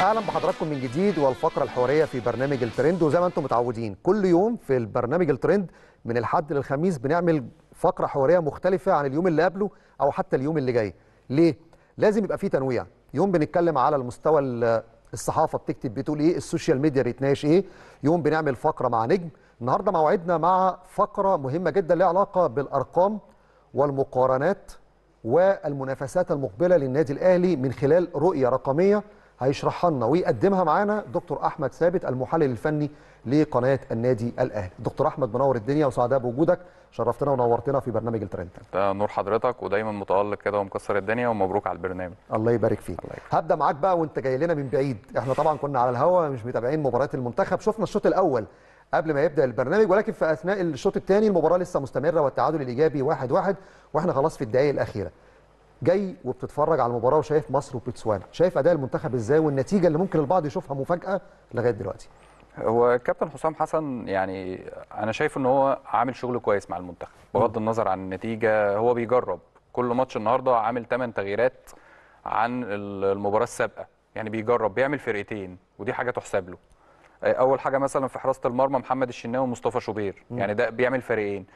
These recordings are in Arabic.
اهلا بحضراتكم من جديد والفقره الحواريه في برنامج الترند وزي ما انتم متعودين كل يوم في البرنامج الترند من الحد للخميس بنعمل فقره حواريه مختلفه عن اليوم اللي قبله او حتى اليوم اللي جاي ليه لازم يبقى في تنويع يوم بنتكلم على المستوى الصحافه بتكتب بتقول ايه السوشيال ميديا بيتناقش ايه يوم بنعمل فقره مع نجم النهارده موعدنا مع فقره مهمه جدا لها علاقه بالارقام والمقارنات والمنافسات المقبله للنادي الاهلي من خلال رؤيه رقميه هيشرحها لنا ويقدمها معانا دكتور احمد ثابت المحلل الفني لقناه النادي الاهلي دكتور احمد منور الدنيا وسعداء بوجودك شرفتنا ونورتنا في برنامج الترند ده نور حضرتك ودايما متالق كده ومكسر الدنيا ومبروك على البرنامج الله يبارك فيك الله يبارك. هبدا معاك بقى وانت جاي لنا من بعيد احنا طبعا كنا على الهوا مش متابعين مباراه المنتخب شفنا الشوط الاول قبل ما يبدا البرنامج ولكن في اثناء الشوط الثاني المباراه لسه مستمره والتعادل الايجابي 1-1 واحد واحد واحنا خلاص في الدقائق الاخيره جاي وبتتفرج على المباراه وشايف مصر وبوتسوانا شايف اداء المنتخب ازاي والنتيجه اللي ممكن البعض يشوفها مفاجاه لغايه دلوقتي هو كابتن حسام حسن يعني انا شايف ان هو عامل شغل كويس مع المنتخب بغض النظر عن النتيجه هو بيجرب كل ماتش النهارده عامل 8 تغييرات عن المباراه السابقه يعني بيجرب بيعمل فرقتين ودي حاجه تحسب له اول حاجه مثلا في حراسه المرمى محمد الشناوي ومصطفى شوبير يعني ده بيعمل فريقين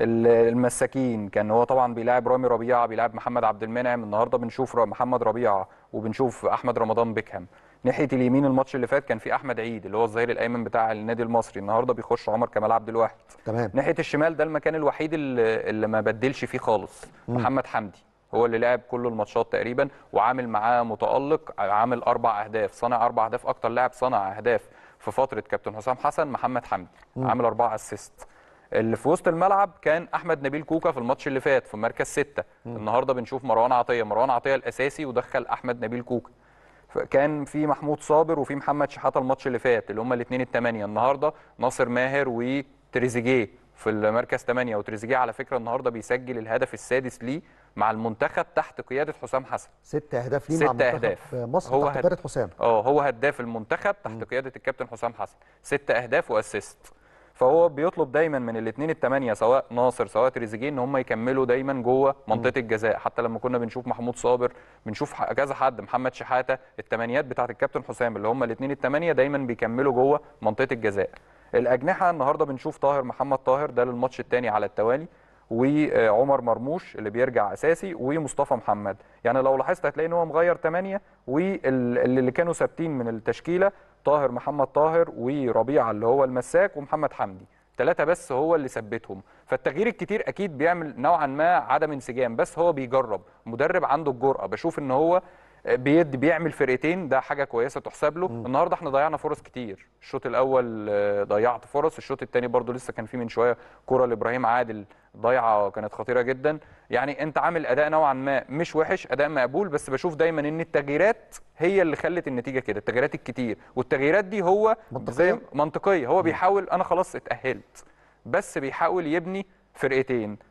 المساكين كان هو طبعا بيلاعب رامي ربيعه بيلاعب محمد عبد المنعم النهارده بنشوف محمد ربيعه وبنشوف احمد رمضان بيكهام ناحيه اليمين الماتش اللي فات كان في احمد عيد اللي هو الظهير الايمن بتاع النادي المصري النهارده بيخش عمر كمال عبد الواحد تمام ناحيه الشمال ده المكان الوحيد اللي, ما بدلش فيه خالص مم. محمد حمدي هو اللي لعب كل الماتشات تقريبا وعامل معاه متالق عامل اربع اهداف صنع اربع اهداف اكتر لاعب صنع اهداف في فتره كابتن حسام حسن محمد حمدي عامل اربع اسيست اللي في وسط الملعب كان احمد نبيل كوكا في الماتش اللي فات في مركز ستة م. النهارده بنشوف مروان عطيه مروان عطيه الاساسي ودخل احمد نبيل كوكا كان في محمود صابر وفي محمد شحاته الماتش اللي فات اللي هم الاثنين الثمانيه النهارده ناصر ماهر وتريزيجيه في المركز 8 وتريزيجيه على فكره النهارده بيسجل الهدف السادس ليه مع المنتخب تحت قياده حسام حسن ست اهداف ليه ست مع منتخب أهداف. مصر هو تحت قياده حسام اه هو هداف المنتخب تحت م. قياده الكابتن حسام حسن ست اهداف واسيست فهو بيطلب دايما من الاثنين الثمانيه سواء ناصر سواء تريزيجيه ان هم يكملوا دايما جوه منطقه الجزاء حتى لما كنا بنشوف محمود صابر بنشوف كذا حد محمد شحاته الثمانيات بتاعه الكابتن حسام اللي هم الاثنين الثمانيه دايما بيكملوا جوه منطقه الجزاء الاجنحه النهارده بنشوف طاهر محمد طاهر ده للماتش الثاني على التوالي وعمر مرموش اللي بيرجع اساسي ومصطفى محمد يعني لو لاحظت هتلاقي ان هو مغير ثمانيه واللي كانوا ثابتين من التشكيله طاهر محمد طاهر وربيعه اللي هو المساك ومحمد حمدي ثلاثه بس هو اللي ثبتهم فالتغيير الكتير اكيد بيعمل نوعا ما عدم انسجام بس هو بيجرب مدرب عنده الجرأه بشوف ان هو بيد بيعمل فرقتين ده حاجه كويسه تحسب له م. النهارده احنا ضيعنا فرص كتير الشوط الاول آه، ضيعت فرص الشوط الثاني برده لسه كان في من شويه كره لابراهيم عادل ضيعه كانت خطيره جدا يعني انت عامل اداء نوعا ما مش وحش اداء مقبول بس بشوف دايما ان التغييرات هي اللي خلت النتيجه كده التغييرات الكتير والتغييرات دي هو منطقيه منطقيه هو بيحاول انا خلاص اتاهلت بس بيحاول يبني فرقتين